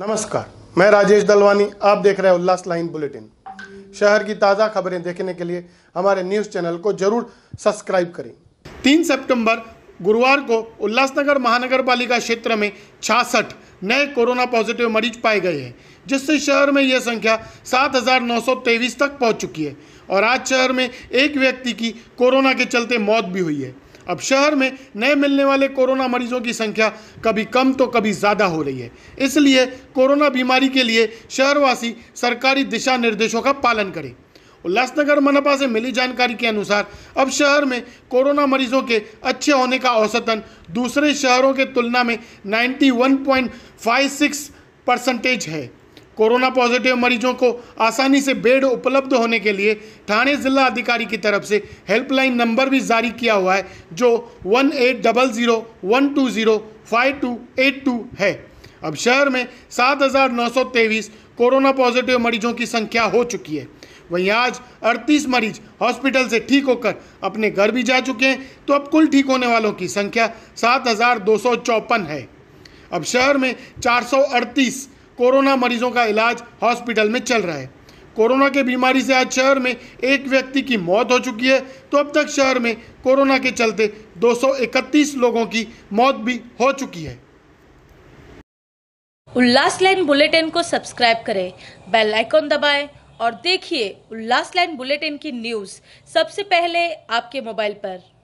नमस्कार मैं राजेश दलवानी आप देख रहे हैं उल्लास लाइन बुलेटिन शहर की ताज़ा खबरें देखने के लिए हमारे न्यूज़ चैनल को जरूर सब्सक्राइब करें तीन सितंबर गुरुवार को उल्लासनगर महानगर पालिका क्षेत्र में छियासठ नए कोरोना पॉजिटिव मरीज पाए गए हैं जिससे शहर में यह संख्या तेईस तक पहुंच चुकी है और आज शहर में एक व्यक्ति की कोरोना के चलते मौत भी हुई है अब शहर में नए मिलने वाले कोरोना मरीजों की संख्या कभी कम तो कभी ज़्यादा हो रही है इसलिए कोरोना बीमारी के लिए शहरवासी सरकारी दिशा निर्देशों का पालन करें उल्लासनगर मनपा से मिली जानकारी के अनुसार अब शहर में कोरोना मरीजों के अच्छे होने का औसतन दूसरे शहरों के तुलना में 91.56 परसेंटेज है कोरोना पॉजिटिव मरीजों को आसानी से बेड उपलब्ध होने के लिए थाने जिला अधिकारी की तरफ से हेल्पलाइन नंबर भी जारी किया हुआ है जो one eight double zero one two zero five two eight two है अब शहर में सात हज़ार नौ सौ तेईस कोरोना पॉजिटिव मरीजों की संख्या हो चुकी है वहीं आज 38 मरीज हॉस्पिटल से ठीक होकर अपने घर भी जा चुके हैं तो अब कुल ठीक होने वालों की संख्या सात है अब शहर में चार कोरोना मरीजों का इलाज हॉस्पिटल में चल रहा है कोरोना के बीमारी से आज शहर में एक व्यक्ति की मौत हो चुकी है तो अब तक शहर में कोरोना के चलते 231 लोगों की मौत भी हो चुकी है उल्लास लाइन बुलेटिन को सब्सक्राइब करें बेल आइकॉन दबाएं और देखिए उल्लास लाइन बुलेटिन की न्यूज़ सबसे पहले आपके मोबाइल पर